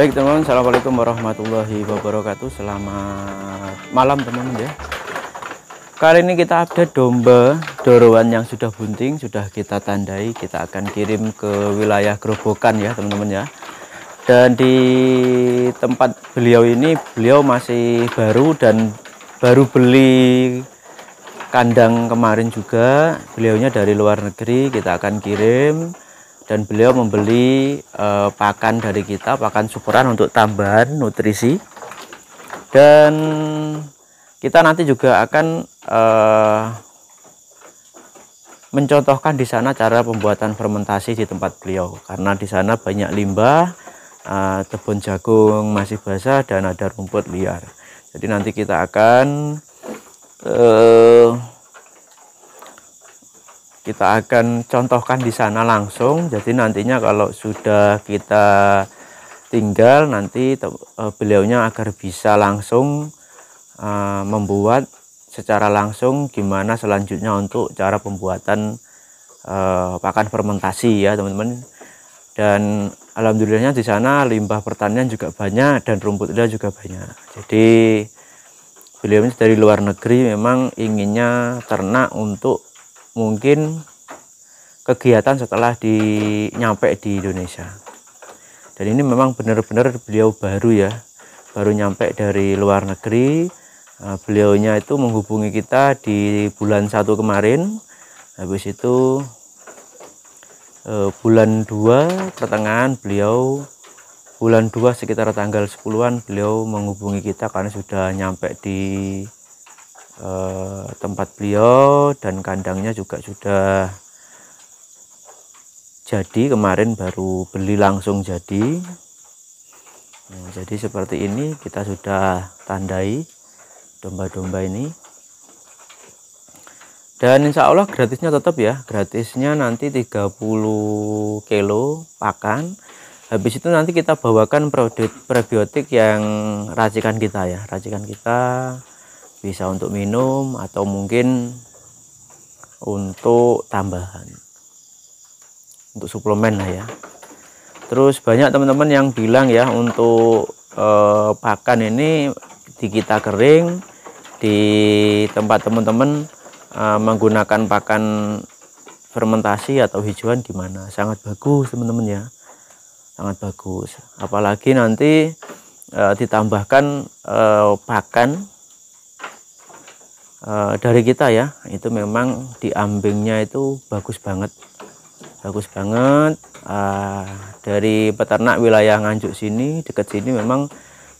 Baik teman-teman, Assalamualaikum warahmatullahi wabarakatuh Selamat malam teman-teman ya Kali ini kita update domba Doruan yang sudah bunting Sudah kita tandai Kita akan kirim ke wilayah Gerobokan ya teman-teman ya Dan di tempat beliau ini Beliau masih baru dan baru beli kandang kemarin juga Beliaunya dari luar negeri Kita akan kirim dan beliau membeli uh, pakan dari kita pakan syukuran untuk tambahan nutrisi dan kita nanti juga akan uh, mencontohkan di sana cara pembuatan fermentasi di tempat beliau karena di sana banyak limbah uh, eh, tebun jagung masih basah dan ada rumput liar jadi nanti kita akan uh, kita akan contohkan di sana langsung jadi nantinya kalau sudah kita tinggal nanti e, beliaunya agar bisa langsung uh, membuat secara langsung gimana selanjutnya untuk cara pembuatan uh, pakan fermentasi ya teman-teman dan alhamdulillahnya di sana limbah pertanian juga banyak dan rumputnya juga banyak jadi beliau dari luar negeri memang inginnya ternak untuk mungkin kegiatan setelah di nyampe di Indonesia. Dan ini memang benar-benar beliau baru ya, baru nyampe dari luar negeri. Eh, beliaunya itu menghubungi kita di bulan satu kemarin. Habis itu eh, bulan dua pertengahan beliau bulan dua sekitar tanggal sepuluhan beliau menghubungi kita karena sudah nyampe di Eh, tempat beliau dan kandangnya juga sudah jadi kemarin baru beli langsung jadi nah, jadi seperti ini kita sudah tandai domba-domba ini dan insya Allah gratisnya tetap ya gratisnya nanti 30 kilo pakan habis itu nanti kita bawakan produk prebiotik yang racikan kita ya racikan kita bisa untuk minum atau mungkin untuk tambahan untuk suplemen lah ya terus banyak teman-teman yang bilang ya untuk eh, pakan ini di kita kering di tempat teman-teman eh, menggunakan pakan fermentasi atau hijauan gimana sangat bagus teman-teman ya sangat bagus apalagi nanti e, ditambahkan e, pakan e, dari kita ya itu memang di ambingnya itu bagus banget bagus banget e, dari peternak wilayah Nganjuk sini dekat sini memang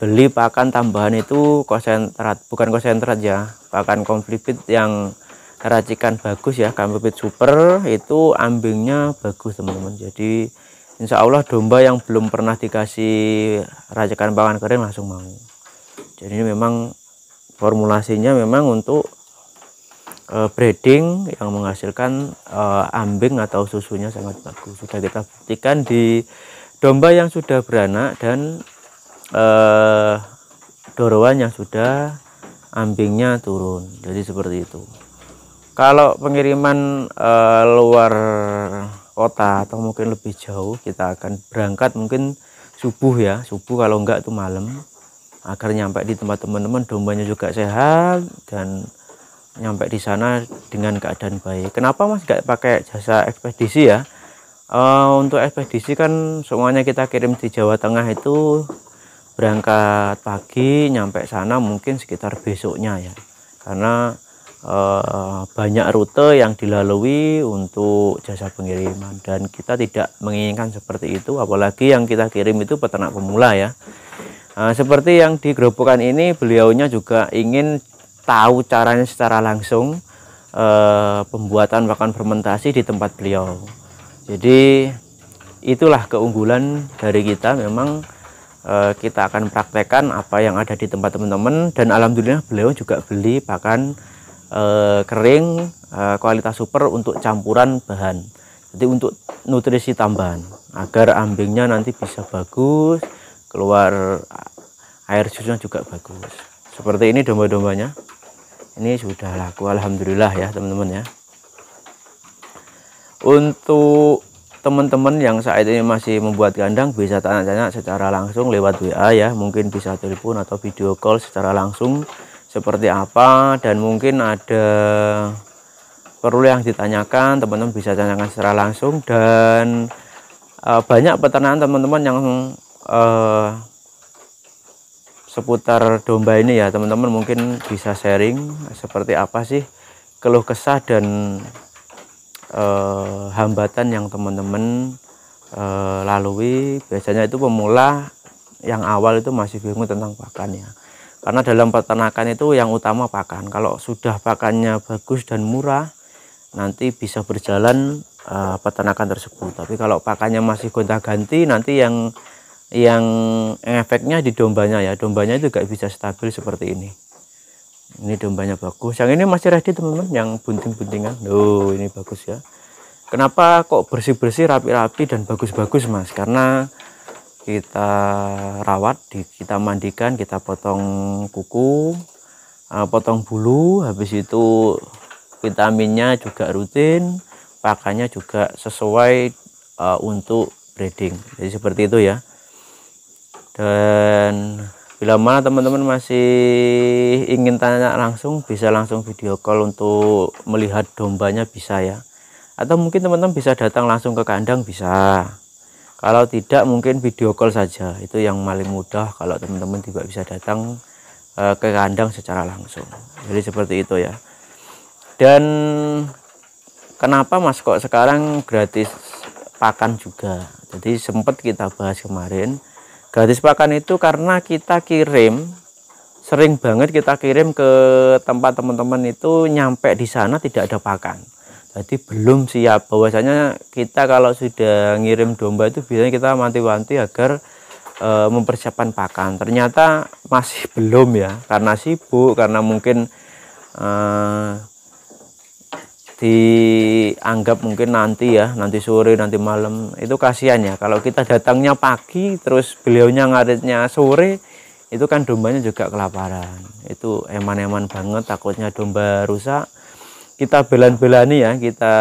beli pakan tambahan itu konsentrat bukan konsentrat ya pakan konflipit yang racikan bagus ya konflipit super itu ambingnya bagus teman-teman jadi insya Allah domba yang belum pernah dikasih racikan pakan kering langsung mau jadi ini memang formulasinya memang untuk uh, breeding yang menghasilkan uh, ambing atau susunya sangat bagus. Sudah kita buktikan di domba yang sudah beranak dan uh, doroan yang sudah ambingnya turun. Jadi seperti itu. Kalau pengiriman uh, luar kota atau mungkin lebih jauh kita akan berangkat mungkin subuh ya. Subuh kalau enggak itu malam agar nyampe di tempat teman-teman dombanya juga sehat dan nyampe di sana dengan keadaan baik kenapa mas gak pakai jasa ekspedisi ya uh, untuk ekspedisi kan semuanya kita kirim di Jawa Tengah itu berangkat pagi nyampe sana mungkin sekitar besoknya ya karena Uh, banyak rute yang dilalui untuk jasa pengiriman dan kita tidak menginginkan seperti itu apalagi yang kita kirim itu peternak pemula ya Nah, seperti yang di gerobokan ini beliaunya juga ingin tahu caranya secara langsung eh, pembuatan pakan fermentasi di tempat beliau. Jadi itulah keunggulan dari kita memang eh, kita akan praktekkan apa yang ada di tempat teman-teman dan alhamdulillah beliau juga beli pakan eh, kering eh, kualitas super untuk campuran bahan. Jadi untuk nutrisi tambahan agar ambingnya nanti bisa bagus keluar air susunya juga bagus seperti ini domba-dombanya ini sudah laku Alhamdulillah ya teman-teman ya untuk teman-teman yang saat ini masih membuat kandang bisa tanya-tanya secara langsung lewat WA ya mungkin bisa telepon atau video call secara langsung seperti apa dan mungkin ada perlu yang ditanyakan teman-teman bisa tanyakan secara langsung dan eh, banyak peternakan teman-teman yang uh, seputar domba ini ya teman-teman mungkin bisa sharing seperti apa sih keluh kesah dan uh, hambatan yang teman-teman uh, lalui biasanya itu pemula yang awal itu masih bingung tentang pakan ya. karena dalam peternakan itu yang utama pakan kalau sudah pakannya bagus dan murah nanti bisa berjalan uh, peternakan tersebut tapi kalau pakannya masih gonta-ganti nanti yang yang efeknya di dombanya ya dombanya itu gak bisa stabil seperti ini ini dombanya bagus yang ini masih ready teman-teman yang bunting-buntingan Duh ini bagus ya kenapa kok bersih-bersih rapi-rapi dan bagus-bagus mas karena kita rawat kita mandikan kita potong kuku eh, potong bulu habis itu vitaminnya juga rutin pakannya juga sesuai uh, untuk breeding jadi seperti itu ya dan bila mana teman-teman masih ingin tanya langsung bisa langsung video call untuk melihat dombanya bisa ya atau mungkin teman-teman bisa datang langsung ke kandang bisa kalau tidak mungkin video call saja itu yang paling mudah kalau teman-teman tidak bisa datang eh, ke kandang secara langsung jadi seperti itu ya dan kenapa mas kok sekarang gratis pakan juga jadi sempat kita bahas kemarin Gratis pakan itu karena kita kirim sering banget kita kirim ke tempat teman-teman itu nyampe di sana tidak ada pakan. Jadi belum siap. Bahwasanya kita kalau sudah ngirim domba itu biasanya kita mati wanti agar e, mempersiapkan pakan. Ternyata masih belum ya karena sibuk, karena mungkin e, dianggap mungkin nanti ya nanti sore nanti malam itu kasihan ya kalau kita datangnya pagi terus beliaunya ngaritnya sore itu kan dombanya juga kelaparan itu eman-eman banget takutnya domba rusak kita belan-belani ya kita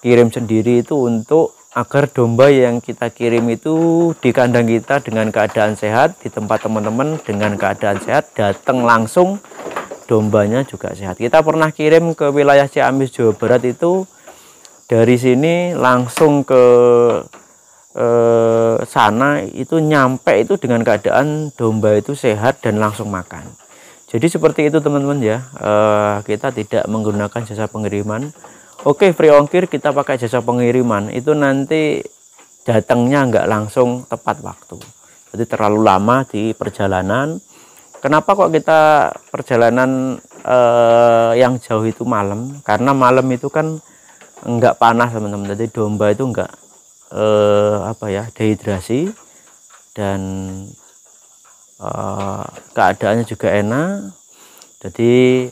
kirim sendiri itu untuk agar domba yang kita kirim itu di kandang kita dengan keadaan sehat di tempat teman-teman dengan keadaan sehat datang langsung dombanya juga sehat. Kita pernah kirim ke wilayah Ciamis Jawa Barat itu dari sini langsung ke eh, sana itu nyampe itu dengan keadaan domba itu sehat dan langsung makan. Jadi seperti itu teman-teman ya, eh, kita tidak menggunakan jasa pengiriman. Oke free ongkir kita pakai jasa pengiriman itu nanti datangnya nggak langsung tepat waktu. Jadi terlalu lama di perjalanan Kenapa kok kita perjalanan eh, yang jauh itu malam? Karena malam itu kan enggak panas teman-teman. Jadi domba itu enggak eh, apa ya dehidrasi dan eh, keadaannya juga enak. Jadi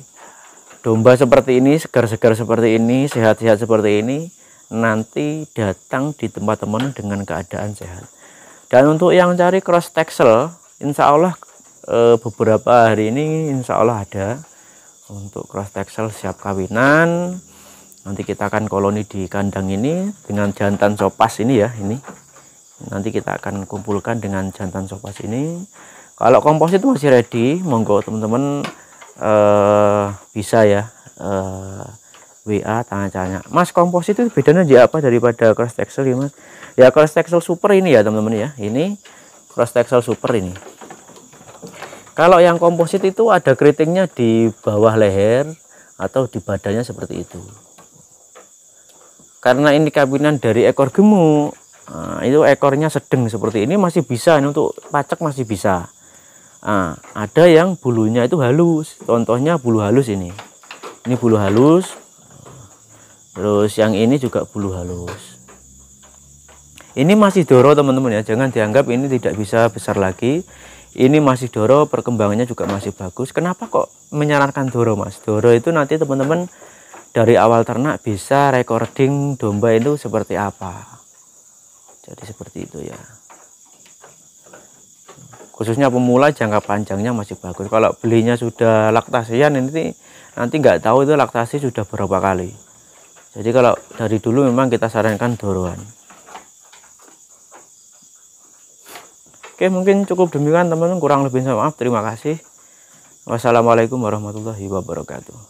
domba seperti ini, segar-segar seperti ini, sehat-sehat seperti ini nanti datang di tempat teman dengan keadaan sehat. Dan untuk yang cari cross texel, insya Allah uh, beberapa hari ini insya Allah ada untuk cross texel siap kawinan nanti kita akan koloni di kandang ini dengan jantan sopas ini ya ini nanti kita akan kumpulkan dengan jantan sopas ini kalau kompos itu masih ready monggo teman-teman uh, bisa ya uh, eh, WA tanya-tanya mas kompos itu bedanya di apa daripada cross texel ya mas ya cross texel super ini ya teman-teman ya ini cross texel super ini kalau yang komposit itu ada keritingnya di bawah leher atau di badannya seperti itu. Karena ini kabinan dari ekor gemuk, nah, itu ekornya sedeng seperti ini masih bisa ini untuk pacak masih bisa. Nah, ada yang bulunya itu halus, contohnya bulu halus ini. Ini bulu halus, terus yang ini juga bulu halus. Ini masih doro teman-teman ya, jangan dianggap ini tidak bisa besar lagi ini masih Doro perkembangannya juga masih bagus kenapa kok menyarankan Doro mas Doro itu nanti teman-teman dari awal ternak bisa recording domba itu seperti apa jadi seperti itu ya khususnya pemula jangka panjangnya masih bagus kalau belinya sudah laktasian nanti nanti nggak tahu itu laktasi sudah berapa kali jadi kalau dari dulu memang kita sarankan doroan Oke mungkin cukup demikian teman-teman kurang lebih saya maaf terima kasih wassalamualaikum warahmatullahi wabarakatuh